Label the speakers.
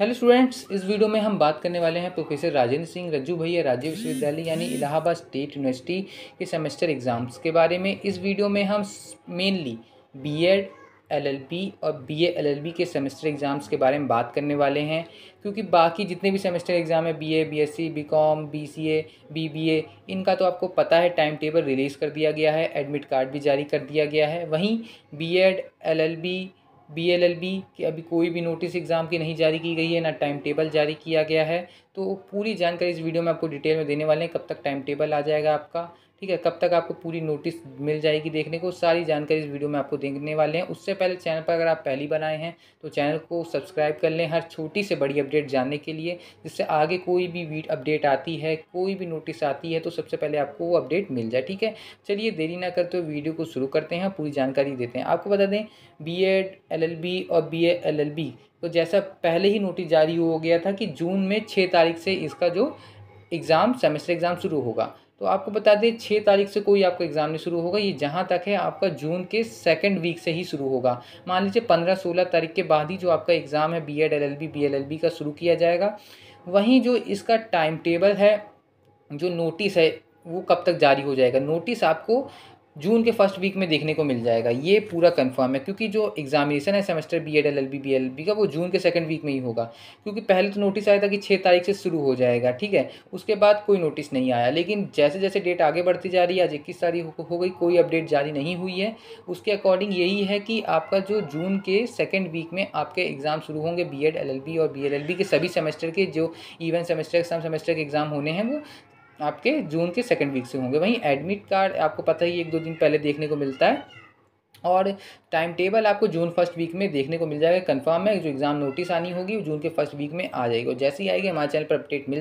Speaker 1: hello students इस video में हम बात करने वाले हैं प्रोफेसर राजेंद्र सिंह रज्जू भैया राज्य विश्वविद्यालय यानी इलाहाबाद स्टेट यूनिवर्सिटी के सेमेस्टर एग्ज़ाम्स के बारे में इस वीडियो में हम मेनली बीएड एलएलपी और बीए एलएलबी के सेमेस्टर एग्ज़ाम्स के बारे में बात करने वाले हैं क्योंकि बाकी जितने भी सेमेस्टर एग्ज़ाम है सी ए बी बी ए इनका तो आपको पता है टाइम टेबल रिलीज़ कर दिया गया है एडमिट कार्ड भी जारी कर दिया गया है वहीं एल बी बीएलएलबी की अभी कोई भी नोटिस एग्ज़ाम की नहीं जारी की गई है ना टाइम टेबल जारी किया गया है तो पूरी जानकारी इस वीडियो में आपको डिटेल में देने वाले हैं कब तक टाइम टेबल आ जाएगा आपका ठीक है कब तक आपको पूरी नोटिस मिल जाएगी देखने को सारी जानकारी इस वीडियो में आपको देखने वाले हैं उससे पहले चैनल पर अगर आप पहली बनाए हैं तो चैनल को सब्सक्राइब कर लें हर छोटी से बड़ी अपडेट जानने के लिए जिससे आगे कोई भी अपडेट आती है कोई भी नोटिस आती है तो सबसे पहले आपको वो अपडेट मिल जाए ठीक है चलिए देरी ना करते हुए वीडियो को शुरू करते हैं पूरी जानकारी देते हैं आपको बता दें B Ed L L B और बी एल एल बी तो जैसा पहले ही नोटिस जारी हो गया था कि जून में छः तारीख से इसका जो एग्ज़ाम सेमेस्टर एग्ज़ाम शुरू होगा तो आपको बता दें छः तारीख से कोई आपका एग्ज़ाम नहीं शुरू होगा ये जहाँ तक है आपका जून के सेकंड वीक से ही शुरू होगा मान लीजिए पंद्रह सोलह तारीख के बाद ही जो आपका एग्ज़ाम है B Ed L L B B L L B का शुरू किया जाएगा वहीं जो इसका टाइम टेबल है जो नोटिस है वो कब तक जारी हो जाएगा नोटिस आपको जून के फर्स्ट वीक में देखने को मिल जाएगा ये पूरा कंफर्म है क्योंकि जो एग्जामिनेशन है semester B Ed L L B B L B का वो जून के सेकंड वीक में ही होगा क्योंकि पहले तो नोटिस आया था कि छः तारीख से शुरू हो जाएगा ठीक है उसके बाद कोई नोटिस नहीं आया लेकिन जैसे जैसे डेट आगे बढ़ती जा रही है आज इक्कीस तारीख हो, हो गई कोई अपडेट जारी नहीं हुई है उसके अकॉर्डिंग यही है कि आपका जो जून के सेकेंड वीक में आपके एग्ज़ाम शुरू होंगे B Ed L L B और बी एल एल बी के सभी सेमेस्टर के जो इवन सेमेस्टर सम सेमेस्टर के एग्ज़ाम होने हैं वो आपके जून के सेकेंड वीक से होंगे वहीं एडमिट कार्ड आपको पता ही एक दो दिन पहले देखने को मिलता है और टाइम टेबल आपको जून फर्स्ट वीक में देखने को मिल जाएगा कंफर्म है जो एग्ज़ाम नोटिस आनी होगी जून के फर्स्ट वीक में आ जाएगी और जैसे ही आएगी हमारे चैनल पर अपडेट मिल